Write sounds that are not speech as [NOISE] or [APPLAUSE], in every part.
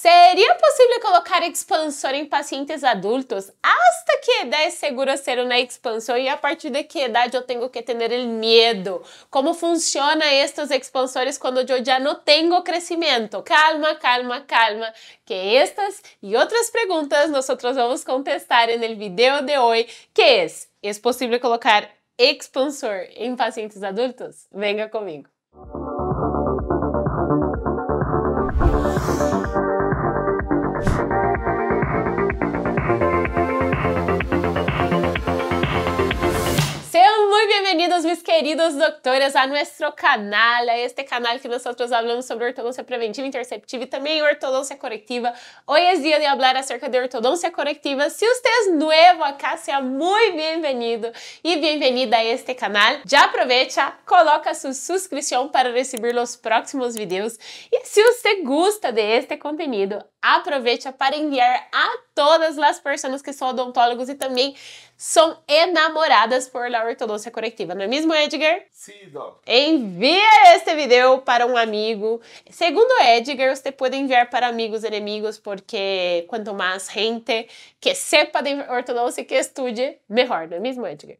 Seria possível colocar expansor em pacientes adultos? Hasta que idade é seguro ser uma expansão e a partir de que idade eu tenho que ter el medo? Como funciona estes expansores quando eu já não tenho crescimento? Calma, calma, calma, que estas e outras perguntas nós vamos contestar no vídeo de hoje, que é, é possível colocar expansor em pacientes adultos? Venha comigo. queridos doutoras, a nosso canal, a este canal que nosotros falamos sobre ortodoncia preventiva, interceptiva e também ortodoncia corretiva. Hoy é dia de falar acerca de ortodoncia corretiva. Se você é novo aqui, seja muito bem-vindo e bem-vinda a este canal. Já aproveita, coloca sua subscrição para receber os próximos vídeos. E se você gosta deste conteúdo, aproveite para enviar a todas as pessoas que são odontólogos e também são enamoradas por la ortodoncia corretiva. não é mesmo, Edgar? Sim, sí, doc. Envia este vídeo para um amigo. Segundo Edgar, você pode enviar para amigos e inimigos, porque quanto mais gente que sepa de ortodoncia que estude, melhor, não é mesmo, Edgar?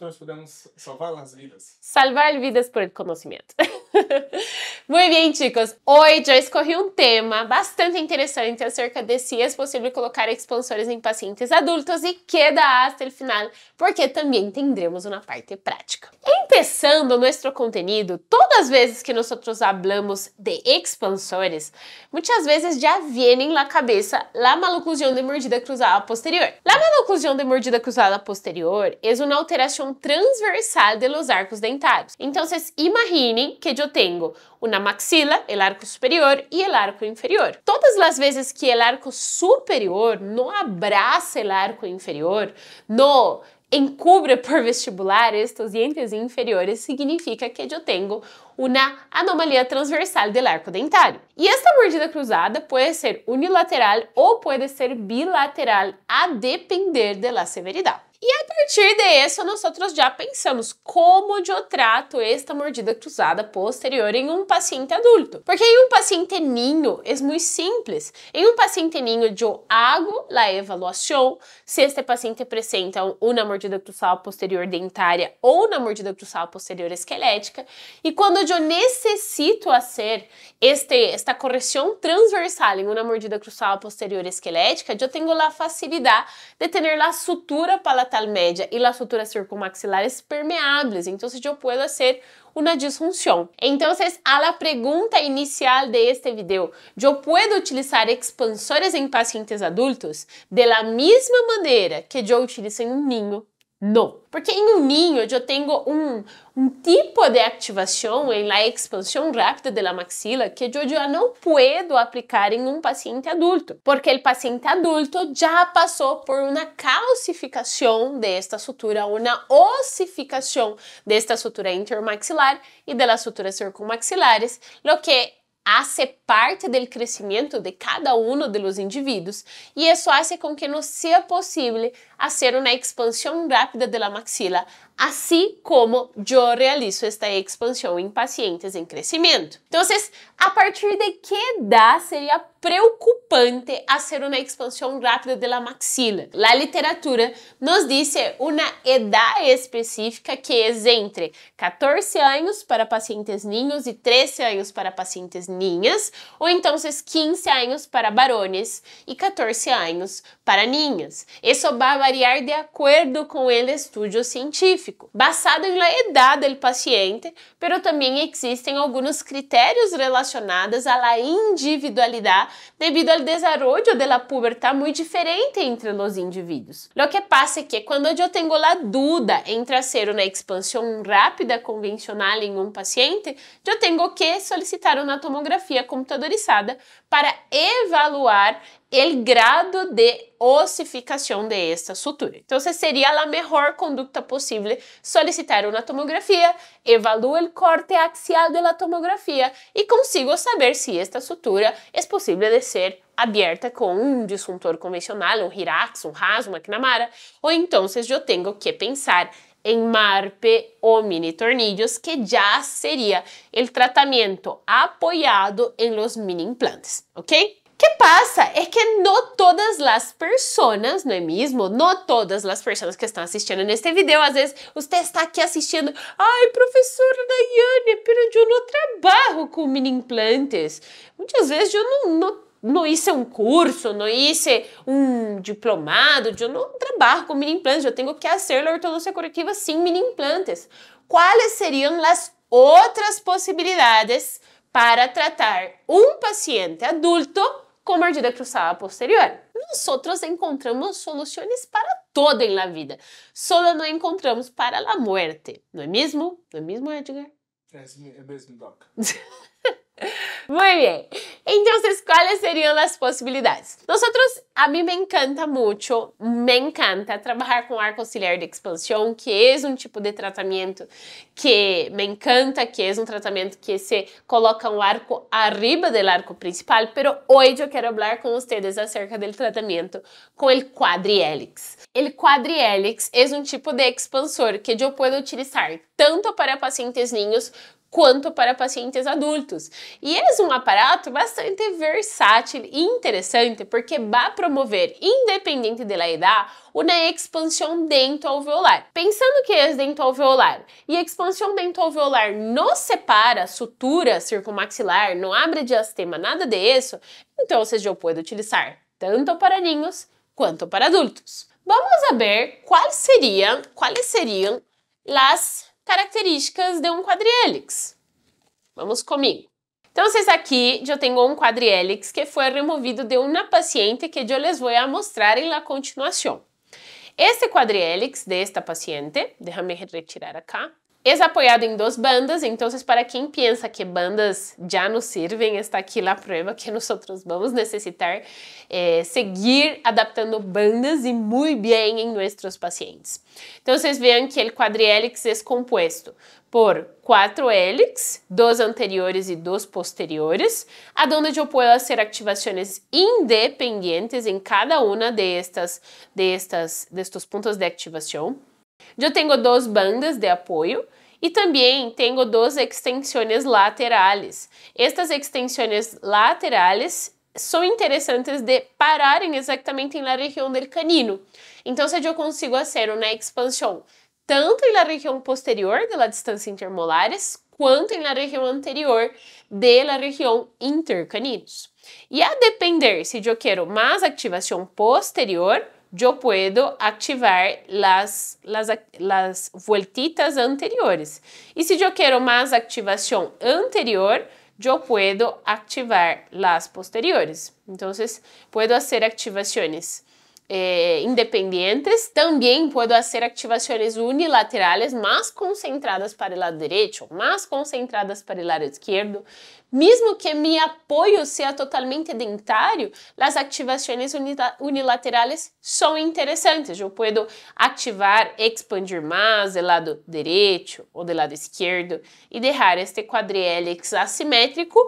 Nós podemos salvar as vidas. Salvar vidas por conhecimento. [LAUGHS] [LAUGHS] Muito bem, chicos. Hoje eu escorri um tema bastante interessante acerca de se é possível colocar expansores em pacientes adultos e queda hasta o final, porque também tendremos uma parte prática. Começando nosso conteúdo, todas as vezes que nós falamos de expansores, muitas vezes já vêm na cabeça la maloclusão de mordida cruzada posterior. La maloclusão de mordida cruzada posterior é uma alteração transversal dos arcos dentários. Então, vocês imaginem que eu tengo uma maxila, el arco superior e el arco inferior. Todas as vezes que el arco superior não abraça el arco inferior, não encubre por vestibular estes dientes inferiores, significa que eu tenho uma anomalia transversal do arco dentário. E esta mordida cruzada pode ser unilateral ou pode ser bilateral, a depender da de severidade. E a partir disso, nós já pensamos como eu trato esta mordida cruzada é posterior em um paciente adulto. Porque em um paciente ninho é muito simples. Em um paciente ninho, eu hago a evaluação se este paciente apresenta uma mordida cruzada posterior dentária ou uma mordida cruzada posterior esquelética. E quando eu necessito fazer este, esta correção transversal em uma mordida cruzada posterior esquelética, eu tenho a facilidade de ter a sutura palatal média e las suturas circunmaxilares permeables. Entonces eu puedo hacer uma disfunção. Então, a la pergunta inicial de este eu ¿yo utilizar expansores em pacientes adultos? De la maneira que eu utilizo em um ninho? Não, Porque em um ninho eu tenho um, um tipo de ativação em la expansão rápida da maxila que eu já não posso aplicar em um paciente adulto, porque o paciente adulto já passou por uma calcificação desta sutura, uma ossificação desta sutura intermaxilar e das suturas circummaxilares, lo que a ser parte do crescimento de cada um dos indivíduos e isso faz com que não seja possível fazer uma expansão rápida da maxila, assim como eu realizo esta expansão em pacientes em crescimento. Então, a partir de que idade seria preocupante fazer uma expansão rápida da maxila? La literatura nos diz uma idade específica que é entre 14 anos para pacientes ninhos e 13 anos para pacientes ninhas, ou então 15 anos para barones e 14 anos para ninhas. Isso vai variar de acordo com o estudo científico, basado na idade do paciente, mas também existem alguns critérios relacionados à individualidade devido ao desarrollo da de pubertad muito diferente entre os indivíduos. Lo que passa é que quando eu tenho a dúvida entre ser uma expansão rápida convencional em um paciente, eu tenho que solicitar uma tomografia tomografia computadorizada para evaluar o grado de ossificação desta sutura. Então, seria a melhor conduta possível solicitar uma tomografia, evaluar o corte axial da tomografia e consigo saber se esta sutura é possível de ser aberta com um disjuntor convencional, um Hirax, um RAS, uma Kinamara, ou então eu tenho que pensar em Marpe mini Tornillos, que já seria o tratamento apoiado em los mini implantes, ¿ok? que passa é que não todas as pessoas, não é mesmo? Não todas as pessoas que estão assistindo neste vídeo, às vezes você está aqui assistindo, ai, professora Daiane, pero eu não trabalho com mini implantes. Muitas vezes eu não, não não hice é um curso, não hice é um diplomado, eu não trabalho com mini implantes, eu tenho que fazer a ortodoncia corretiva sem mini implantes. Quais seriam as outras possibilidades para tratar um paciente adulto com mordida cruzada posterior? Nós encontramos soluções para todo em la vida, só não encontramos para a morte, não é mesmo? Não é mesmo, Edgar? É, assim, é mesmo, Doc. [LAUGHS] Muy bien. Entonces, ¿cuáles serían las posibilidades? Nosotros, a mí me encanta mucho, me encanta trabalhar com arco auxiliar de expansão, que é um tipo de tratamento que me encanta, que é um tratamento que se coloca um arco arriba do arco principal, pero hoje eu quero falar com vocês acerca do tratamento com o quadriélix. O quadriélix é um tipo de expansor que eu posso utilizar tanto para pacientes ninhos quanto para pacientes adultos. E é um aparato bastante versátil e interessante porque vai promover, independente da idade, uma expansão alveolar Pensando que é alveolar e a expansão alveolar não separa sutura circunmaxilar, não abre diastema, nada disso, então seja, eu posso utilizar tanto para ninhos quanto para adultos. Vamos saber quais seriam, quais seriam as características de um quadriélix. Vamos comigo. Então, vocês aqui, eu tenho um quadriélix que foi removido de uma paciente que eu les vou mostrar em la continuação. Este quadriélix desta paciente, deixa-me retirar acá, Es apoiado em duas bandas, então para quem piensa que bandas já nos servem está aqui a prueba que nós vamos necessitar eh, seguir adaptando bandas e muito bem em nossos pacientes. Então, vocês vejam que o cuadriélix é composto por quatro hélix, dois anteriores e dois posteriores, aonde eu posso fazer ativações independentes em cada uma destas, destas, destes pontos de ativação. Eu tenho duas bandas de apoio e também tenho duas extensões laterais. Estas extensões laterais são interessantes de pararem exatamente na região do canino. Então, se eu consigo fazer uma expansão tanto na região posterior da distância intermolares quanto na região anterior da região intercaninos. E a depender se eu quero mais ativação posterior eu puedo activar las, las, las vueltitas anteriores. E se eu quero mais ativação anterior, eu puedo activar las posteriores. Então, puedo fazer activações eh, é, independientes, también ser ativações unilaterais, unilaterales concentradas para o lado direito, mais concentradas para o lado esquerdo, Mesmo que meu apoio seja totalmente dentário, as ativações unilaterais são interessantes. Eu posso ativar, expandir mais do lado direito ou do lado esquerdo e deixar este quadríceps assimétrico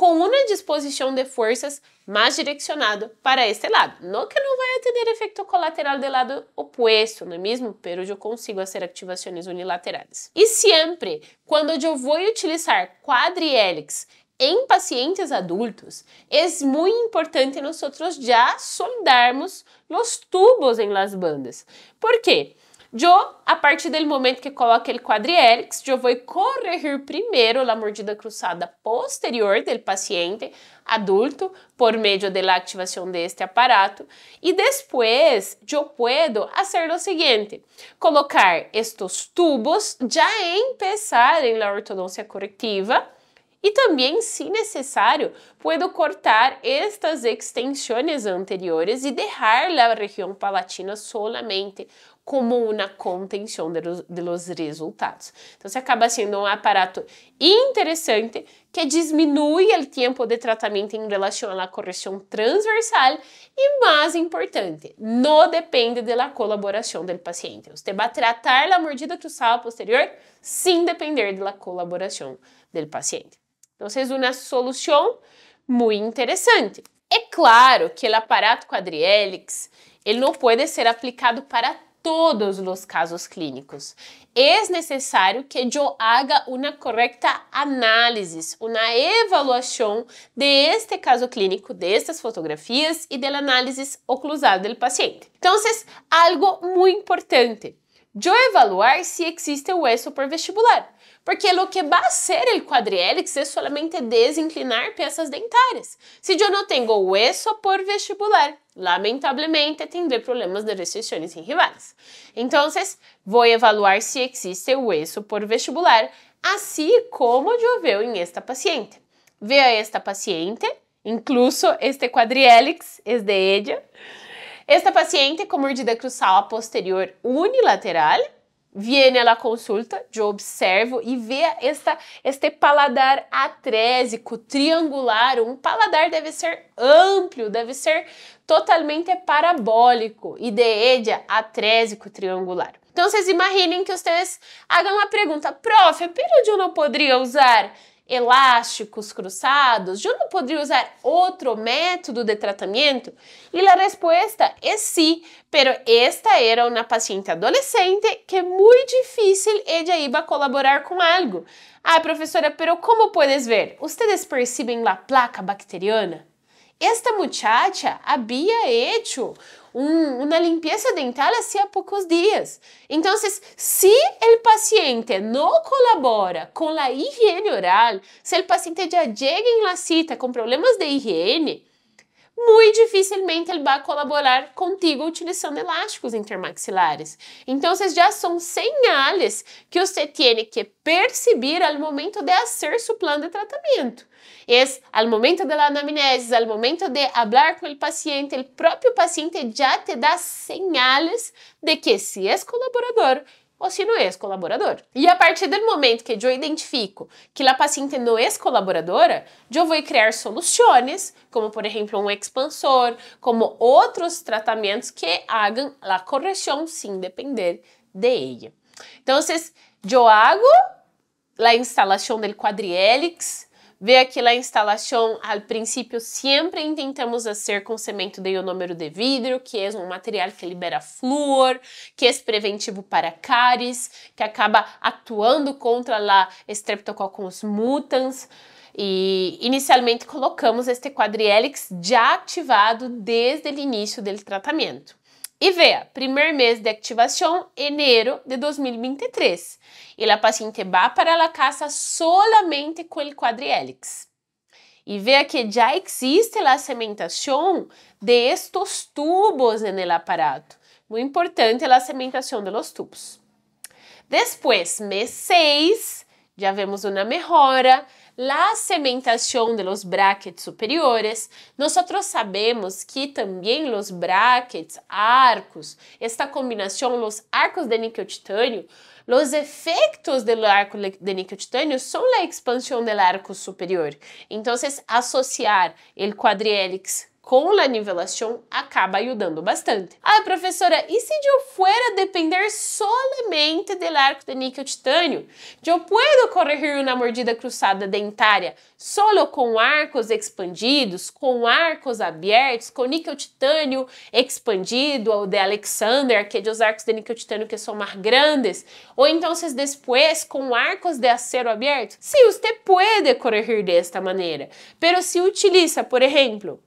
com uma disposição de forças mais direcionado para este lado. Não que não vai atender efeito colateral do lado oposto, não é mesmo? Pero eu consigo fazer ativações unilaterais. E sempre, quando eu vou utilizar quadriélix em pacientes adultos, é muito importante nós já soldarmos os tubos em las bandas. Por quê? Porque Yo, a partir do momento que coloca aquele quadriélix, eu vou correr primeiro a mordida cruzada posterior do paciente adulto por meio da ativação deste aparato e depois eu puedo fazer o seguinte: colocar estes tubos já empezar em la ortodoncia corretiva e também, se necessário, puedo cortar estas extensões anteriores e deixar a região palatina solamente como na contenção dos los resultados. Então, acaba sendo um aparato interessante que diminui o tempo de tratamento em relação à correção transversal e, mais importante, não depende da colaboração do paciente. Você vai tratar a mordida cruzada posterior sem depender da colaboração do paciente. Então, é uma solução muito interessante. É claro que o aparato quadriélix ele não pode ser aplicado para todos os casos clínicos. É necessário que eu haga uma correta análise, uma avaliação deste caso clínico, destas fotografias e da análise oclusal do paciente. Então, algo muito importante. Eu evaluar se existe o vestibular porque é lo que va a hacer el cuadriélix es solamente desinclinar peças dentárias. Se yo no tengo hueso é por vestibular, lamentavelmente tendré problemas de restrições gingivadas. Então, vou evaluar se existe hueso é por vestibular, assim como choveu em esta paciente. Veo a esta paciente, incluso este quadriélix, es de ella. Esta paciente com mordida cruzal posterior unilateral Viene la consulta, eu observo e vê esta, este paladar atrésico, triangular. Um paladar deve ser amplo, deve ser totalmente parabólico. E de ella, atrésico, triangular. Então, vocês imaginem que vocês hagam a pergunta, prof, pero eu não poderia usar elásticos cruzados, eu não poderia usar outro método de tratamento? E a resposta é sim, pero esta era uma paciente adolescente que é muito difícil ela iba colaborar com algo. Ah, professora, pero como puedes ver? Ustedes percebem a placa bacteriana? Esta muchacha havia hecho uma limpeza dental assim há poucos dias. Então, se o paciente não colabora com a higiene oral, se o paciente já é chega em la cita com problemas de higiene, dificilmente ele vai colaborar contigo utilizando elásticos intermaxilares. Então, já são señales que você tem que perceber ao momento de fazer seu plano de tratamento. É ao momento da anamnese, ao momento de falar com o paciente, o próprio paciente já te dá señales de que se é colaborador ou se não é ex-colaborador. E a partir do momento que eu identifico que a paciente tá não é ex-colaboradora, eu vou criar soluções, como por exemplo um expansor, como outros tratamentos que hagam a correção sem depender de ella. Então, eu hago a instalação do quadriélix Vê aqui a instalação, ao princípio, sempre tentamos fazer com cimento de ionômero de vidro, que é um material que libera flúor, que é preventivo para cáries, que acaba atuando contra a Streptococcus mutans. E inicialmente colocamos este quadriélix já ativado desde o início do tratamento e veja, primeiro mês de ativação, enero de 2023. E a paciente vai para a casa solamente com o quadriélix. E veja que já existe a cementação destes tubos no aparato. Muito importante a cementação de los tubos. Depois, mês 6, já vemos uma melhora la segmentación de los brackets superiores, nosotros sabemos que también los brackets, arcos, esta combinación, los arcos de níquel titanio, Los efectos del arco de níquel titanio son la expansión del arco superior. Entonces, asociar el cuadriélix com la nivelação acaba ajudando bastante. Ah, professora, e se eu fuera depender solamente do arco de níquel titânio? Eu puedo corrigir uma mordida cruzada dentária solo com arcos expandidos, com arcos abertos, com níquel titânio expandido, ou de Alexander, que é os arcos de níquel titânio que são mais grandes, ou então vocês depois com arcos de acero aberto? Sim, você pode corrigir desta maneira, pero se utiliza, por exemplo,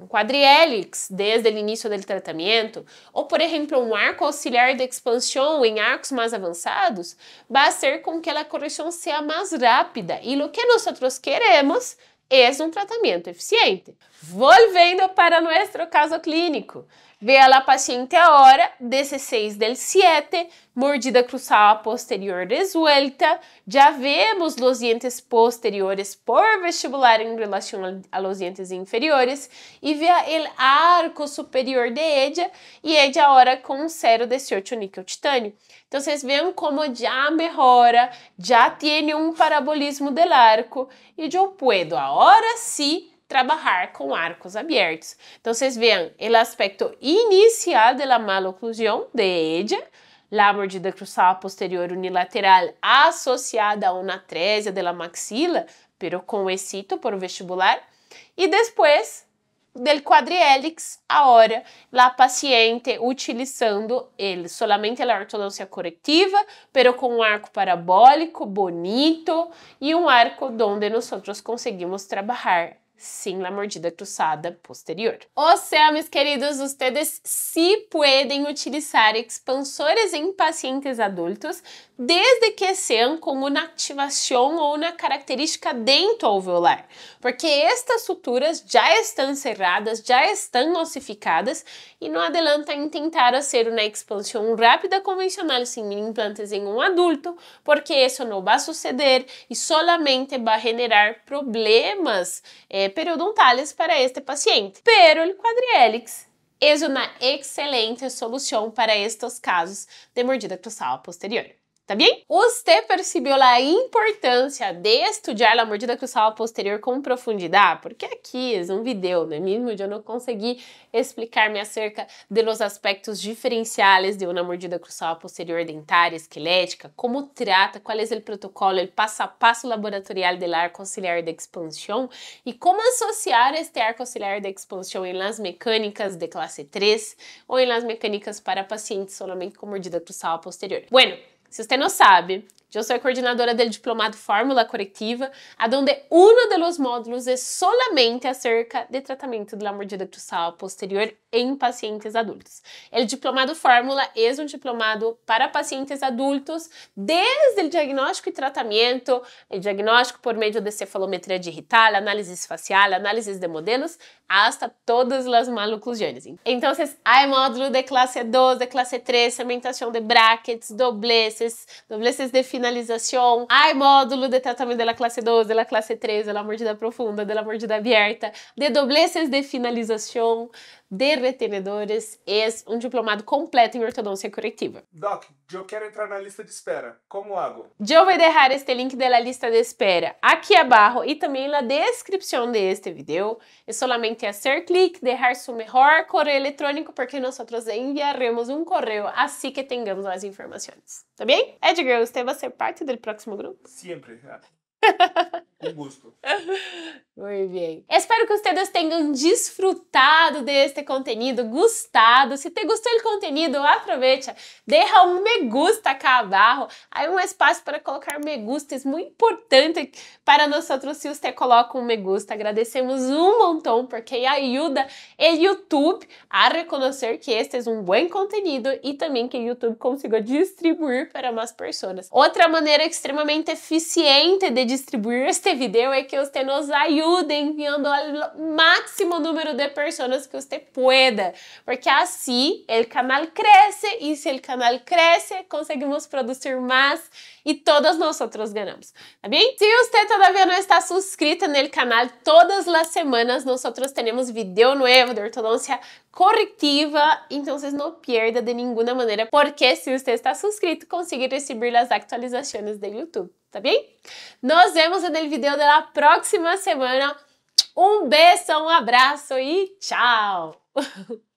um quadriélix desde o início do tratamento, ou por exemplo um arco auxiliar de expansão em arcos mais avançados, vai ser com que a correção seja mais rápida. E o que nós queremos é um tratamento eficiente. Voltando para nosso caso clínico, Vê a paciente agora, 16 del 7, mordida cruzada posterior desvuelta. Já vemos os dientes posteriores por vestibular em relação a los dientes inferiores. E vea el arco superior de ella, e ella agora com 0,18 níquel titânio. Então, vocês veem como já melhora, já tem um parabolismo del arco. E eu puedo, agora sim, trabalhar com arcos abertos. Então, vocês veem o aspecto inicial da maloclusão de ella, a mordida cruzal posterior unilateral associada a uma trésia de la maxila, pero com excito por vestibular, e depois del quadriélix, hora la paciente utilizando ele solamente a ortodoxia corretiva, pero com um arco parabólico bonito e um arco onde nós conseguimos trabalhar sim na mordida cruzada posterior. Os sea, meus queridos, vocês se podem utilizar expansores em pacientes adultos desde que sejam com uma ativação ou na característica dentro alveolar, porque estas suturas já estão cerradas, já estão ossificadas e não adianta tentar fazer uma expansão rápida convencional sem mini implantes em um adulto, porque isso não vai suceder e solamente vai generar problemas eh, periodontales para este paciente. Pero el quadrielix é uma excelente solução para estes casos de mordida cruzada posterior tá bem? Você percebeu a importância de estudar a mordida cruzal posterior com profundidade? Porque aqui é um vídeo, né mesmo? Eu não consegui explicar-me acerca dos aspectos diferenciais de uma mordida cruzal posterior dentária esquelética, como trata, qual é o protocolo, o passo a passo laboratorial do arco auxiliar de expansão e como associar este arco auxiliar de expansão em las mecânicas de classe 3 ou em las mecânicas para pacientes solamente com mordida cruzal posterior. Bueno, se você não sabe eu sou a coordenadora do Diplomado Fórmula Coletiva, onde um de los módulos é solamente acerca de tratamento da mordida cruzada posterior em pacientes adultos. O Diplomado Fórmula é um diplomado para pacientes adultos desde o diagnóstico e tratamento, o diagnóstico por meio de cefalometria digital, análise facial, análise de modelos, até todas as gênese. Então, há módulo de classe 2, de classe 3, segmentação de brackets, dobleces, dobleces de finalização. Ai, módulo de tratamento da classe 2, da classe 3, da mordida profunda, da mordida aberta, de dobleces de finalização, de retenedores. É um diplomado completo em ortodôncia corretiva. Doc, eu quero entrar na lista de espera. Como hago? Eu vou deixar este link da lista de espera aqui abaixo e também na descrição deste vídeo. É somente fazer clique, deixar seu melhor correio eletrônico, porque nós enviaremos um correio assim que tenhamos as informações. Tá bem? Edgar, você vai ser parte do próximo grupo? Sempre. É. [LAUGHS] com gosto. Muito bem. Espero que vocês tenham desfrutado deste conteúdo, gostado. Se te gostou do conteúdo, aproveita, deixa um me gusta acá abaixo. Há um espaço para colocar me gustas, muito importante para nós outros se você coloca um me gusta. Agradecemos um montão porque ajuda o YouTube a reconhecer que este é um bom conteúdo e também que o YouTube consiga distribuir para mais pessoas. Outra maneira extremamente eficiente de distribuir este esse vídeo é que você nos ajude enviando o máximo número de pessoas que você pueda, porque assim o canal cresce e se o canal cresce, conseguimos produzir mais e todos nós ganhamos, tá bem? Se você ainda não está inscrito no canal, todas as semanas nós temos vídeo novo de ortodoncia corretiva, então vocês não perda de nenhuma maneira, porque se você está inscrito, consegue receber as atualizações do YouTube tá bem? Nos vemos no vídeo da próxima semana. Um beijo, um abraço e tchau! [LAUGHS]